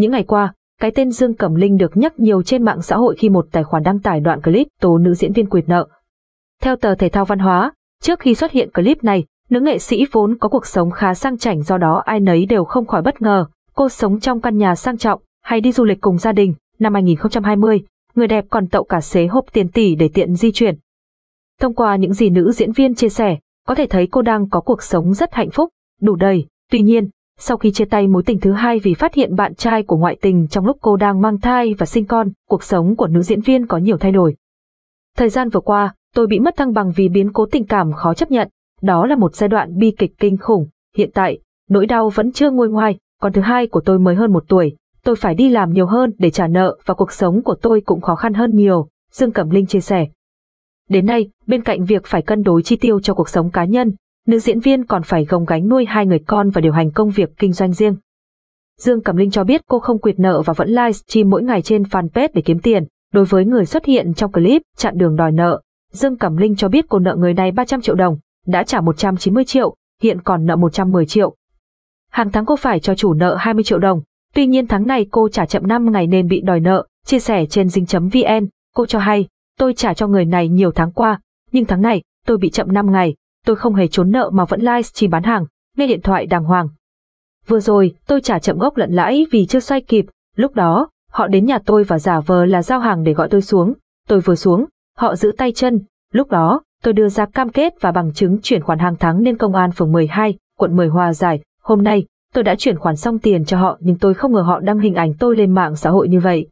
Những ngày qua, cái tên Dương Cẩm Linh được nhắc nhiều trên mạng xã hội khi một tài khoản đăng tải đoạn clip tố nữ diễn viên quyệt nợ. Theo tờ Thể thao Văn hóa, trước khi xuất hiện clip này, nữ nghệ sĩ vốn có cuộc sống khá sang chảnh do đó ai nấy đều không khỏi bất ngờ. Cô sống trong căn nhà sang trọng, hay đi du lịch cùng gia đình, năm 2020, người đẹp còn tậu cả xế hộp tiền tỷ để tiện di chuyển. Thông qua những gì nữ diễn viên chia sẻ, có thể thấy cô đang có cuộc sống rất hạnh phúc, đủ đầy. Tuy nhiên, sau khi chia tay mối tình thứ hai vì phát hiện bạn trai của ngoại tình trong lúc cô đang mang thai và sinh con, cuộc sống của nữ diễn viên có nhiều thay đổi. Thời gian vừa qua, tôi bị mất thăng bằng vì biến cố tình cảm khó chấp nhận. Đó là một giai đoạn bi kịch kinh khủng. Hiện tại, nỗi đau vẫn chưa nguôi ngoai, con thứ hai của tôi mới hơn một tuổi. Tôi phải đi làm nhiều hơn để trả nợ và cuộc sống của tôi cũng khó khăn hơn nhiều, Dương Cẩm Linh chia sẻ. Đến nay, bên cạnh việc phải cân đối chi tiêu cho cuộc sống cá nhân, nữ diễn viên còn phải gồng gánh nuôi hai người con và điều hành công việc kinh doanh riêng. Dương Cẩm Linh cho biết cô không quyệt nợ và vẫn livestream mỗi ngày trên fanpage để kiếm tiền. Đối với người xuất hiện trong clip chặn đường đòi nợ, Dương Cẩm Linh cho biết cô nợ người này 300 triệu đồng, đã trả 190 triệu, hiện còn nợ 110 triệu. Hàng tháng cô phải cho chủ nợ 20 triệu đồng, tuy nhiên tháng này cô trả chậm 5 ngày nên bị đòi nợ, chia sẻ trên dinh.vn, cô cho hay, tôi trả cho người này nhiều tháng qua, nhưng tháng này, tôi bị chậm 5 ngày, tôi không hề trốn nợ mà vẫn livestream bán hàng, nghe điện thoại đàng hoàng. Vừa rồi, tôi trả chậm gốc lẫn lãi vì chưa xoay kịp, lúc đó, họ đến nhà tôi và giả vờ là giao hàng để gọi tôi xuống. Tôi vừa xuống, họ giữ tay chân, lúc đó, tôi đưa ra cam kết và bằng chứng chuyển khoản hàng tháng lên công an phường 12, quận 10 Hòa Giải. Hôm nay, tôi đã chuyển khoản xong tiền cho họ nhưng tôi không ngờ họ đăng hình ảnh tôi lên mạng xã hội như vậy.